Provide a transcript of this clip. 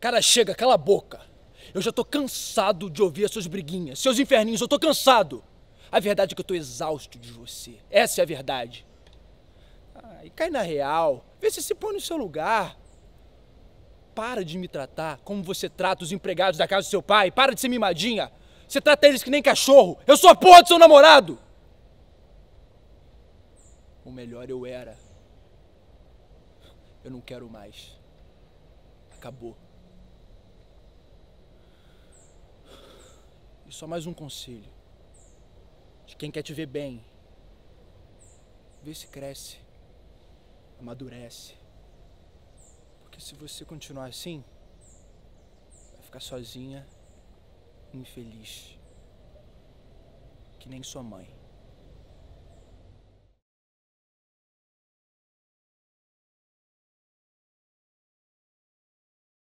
Cara, chega, cala a boca. Eu já tô cansado de ouvir as suas briguinhas, seus inferninhos, eu tô cansado. A verdade é que eu tô exausto de você. Essa é a verdade. Ai, e cai na real. Vê se se põe no seu lugar. Para de me tratar como você trata os empregados da casa do seu pai. Para de ser mimadinha. Você trata eles que nem cachorro. Eu sou a porra do seu namorado. O melhor, eu era. Eu não quero mais. Acabou. E só mais um conselho. De quem quer te ver bem. Vê se cresce. Amadurece. Porque se você continuar assim, vai ficar sozinha, infeliz. Que nem sua mãe.